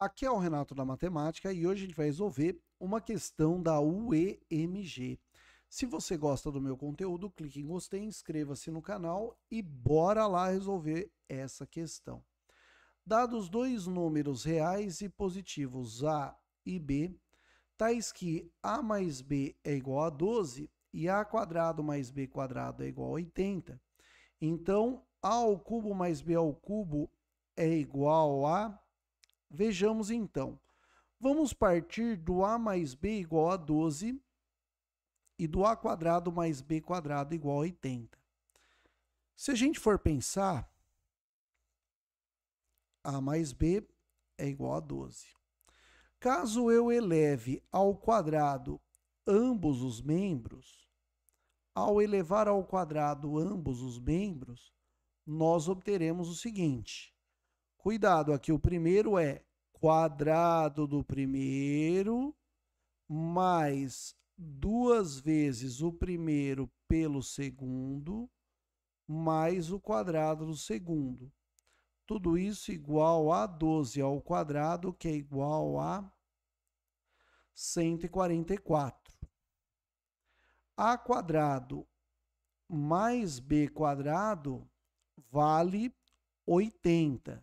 Aqui é o Renato da Matemática e hoje a gente vai resolver uma questão da UEMG. Se você gosta do meu conteúdo, clique em gostei, inscreva-se no canal e bora lá resolver essa questão. Dados dois números reais e positivos A e B, tais que A mais B é igual a 12 e A quadrado mais B quadrado é igual a 80. Então, A ao cubo mais B ao cubo é igual a Vejamos então. Vamos partir do a mais b igual a 12 e do a quadrado mais b quadrado igual a 80. Se a gente for pensar, a mais b é igual a 12. Caso eu eleve ao quadrado ambos os membros, ao elevar ao quadrado ambos os membros, nós obteremos o seguinte: Cuidado, aqui o primeiro é quadrado do primeiro mais duas vezes o primeiro pelo segundo mais o quadrado do segundo. Tudo isso igual a 12 ao quadrado, que é igual a 144. A quadrado mais b quadrado vale 80.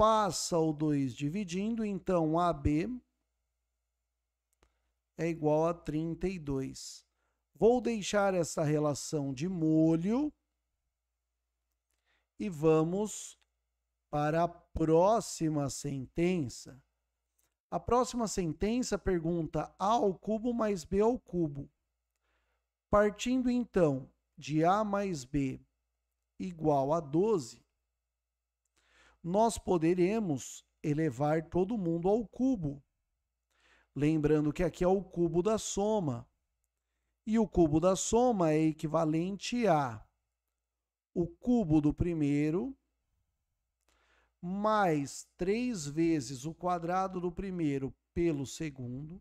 passa o 2 dividindo, então AB é igual a 32. Vou deixar essa relação de molho e vamos para a próxima sentença. A próxima sentença pergunta A ao cubo mais B ao cubo. Partindo então de A mais B igual a 12, nós poderemos elevar todo mundo ao cubo. Lembrando que aqui é o cubo da soma. E o cubo da soma é equivalente a o cubo do primeiro mais 3 vezes o quadrado do primeiro pelo segundo,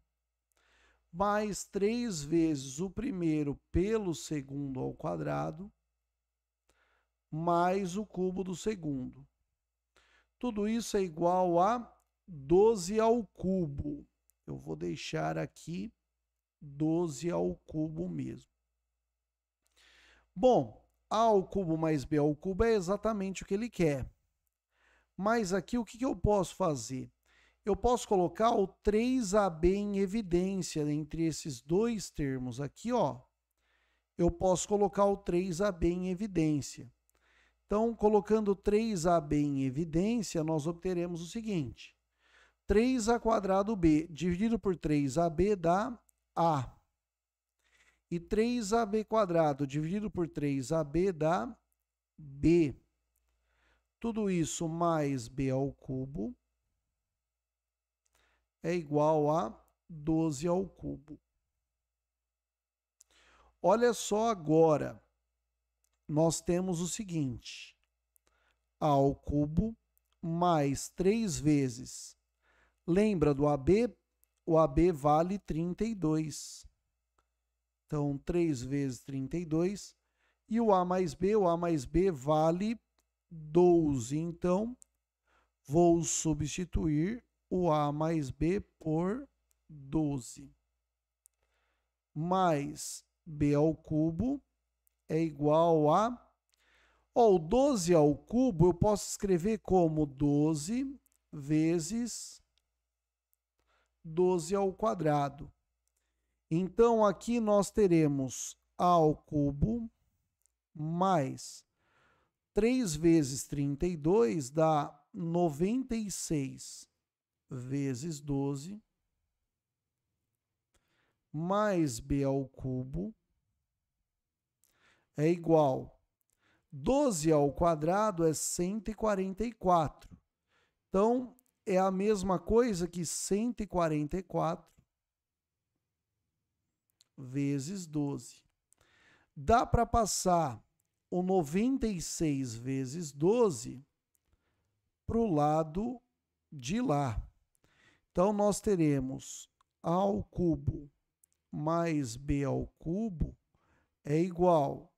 mais 3 vezes o primeiro pelo segundo ao quadrado, mais o cubo do segundo. Tudo isso é igual a 12 ao cubo. Eu vou deixar aqui 12 ao cubo mesmo. Bom, A ao cubo mais B ao cubo é exatamente o que ele quer. Mas aqui o que eu posso fazer? Eu posso colocar o 3AB em evidência entre esses dois termos aqui, ó. Eu posso colocar o 3AB em evidência. Então, colocando 3AB em evidência, nós obteremos o seguinte: 3A quadrado B dividido por 3AB dá A. E 3AB quadrado dividido por 3AB dá B. Tudo isso mais B ao cubo é igual a 12 ao cubo. Olha só agora nós temos o seguinte: A ao cubo mais 3 vezes. Lembra do AB? O AB vale 32. Então, 3 vezes 32. E o A mais B, o A mais B vale 12. Então, vou substituir o A mais B por 12. Mais B ao cubo é igual a. Ó, 12 ao cubo eu posso escrever como 12 vezes 12 ao quadrado. Então aqui nós teremos a ao cubo mais 3 vezes 32 dá 96 vezes 12 mais b ao cubo é igual 12 ao quadrado é 144. Então, é a mesma coisa que 144 vezes 12. Dá para passar o 96 vezes 12 para o lado de lá. Então, nós teremos A ao cubo mais B ao cubo é igual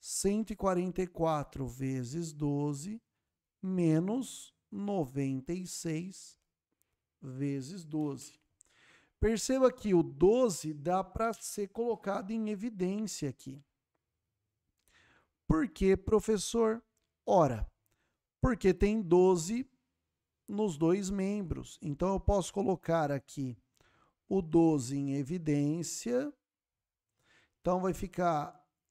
144 vezes 12 menos 96 vezes 12. Perceba que o 12 dá para ser colocado em evidência aqui. Por que, professor? Ora, porque tem 12 nos dois membros. Então, eu posso colocar aqui o 12 em evidência. Então, vai ficar